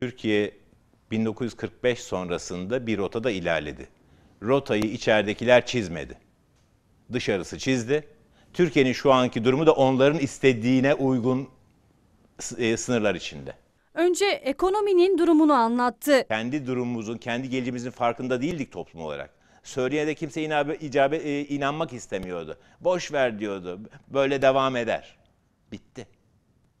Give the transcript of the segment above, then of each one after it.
Türkiye 1945 sonrasında bir rotada ilerledi. Rotayı içeridekiler çizmedi. Dışarısı çizdi. Türkiye'nin şu anki durumu da onların istediğine uygun e, sınırlar içinde. Önce ekonominin durumunu anlattı. Kendi durumumuzun, kendi geleceğimizin farkında değildik toplum olarak. Söyleyene de kimse inabe, icabe, e, inanmak istemiyordu. Boş ver diyordu. Böyle devam eder. Bitti.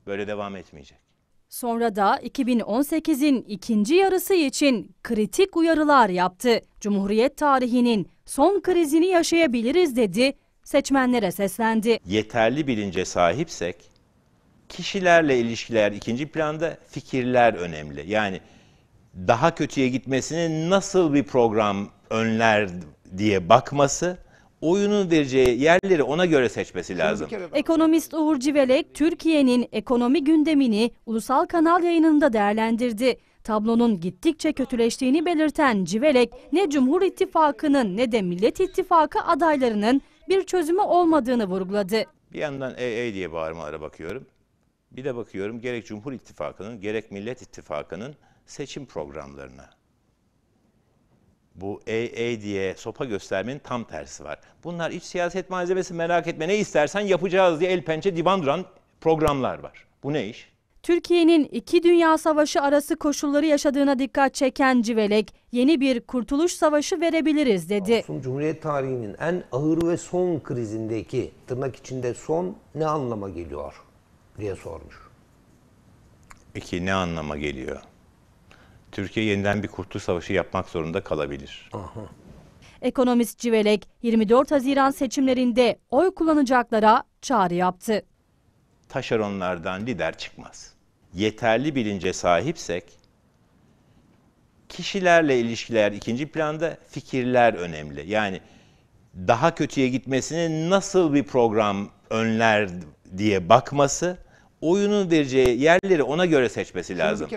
Böyle devam etmeyecek. Sonra da 2018'in ikinci yarısı için kritik uyarılar yaptı. Cumhuriyet tarihinin son krizini yaşayabiliriz dedi, seçmenlere seslendi. Yeterli bilince sahipsek kişilerle ilişkiler ikinci planda, fikirler önemli. Yani daha kötüye gitmesini nasıl bir program önler diye bakması oyunun vereceği yerleri ona göre seçmesi lazım. Ekonomist Uğur Civelek, Türkiye'nin ekonomi gündemini ulusal kanal yayınında değerlendirdi. Tablonun gittikçe kötüleştiğini belirten Civelek, ne Cumhur İttifakı'nın ne de Millet İttifakı adaylarının bir çözümü olmadığını vurguladı. Bir yandan ey ey diye bağırmalara bakıyorum. Bir de bakıyorum gerek Cumhur İttifakı'nın gerek Millet İttifakı'nın seçim programlarına bu ey diye sopa göstermenin tam tersi var. Bunlar iç siyaset malzemesi merak etme ne istersen yapacağız diye el pençe divan duran programlar var. Bu ne iş? Türkiye'nin iki dünya savaşı arası koşulları yaşadığına dikkat çeken Civelek, yeni bir kurtuluş savaşı verebiliriz dedi. Olsun, Cumhuriyet tarihinin en ağır ve son krizindeki tırnak içinde son ne anlama geliyor diye sormuş. Peki ne anlama geliyor? Türkiye yeniden bir kurtuluş savaşı yapmak zorunda kalabilir. Aha. Ekonomist Civelek 24 Haziran seçimlerinde oy kullanacaklara çağrı yaptı. Taşeronlardan lider çıkmaz. Yeterli bilince sahipsek kişilerle ilişkiler ikinci planda, fikirler önemli. Yani daha kötüye gitmesini nasıl bir program önler diye bakması, oyunun vereceği yerleri ona göre seçmesi lazım.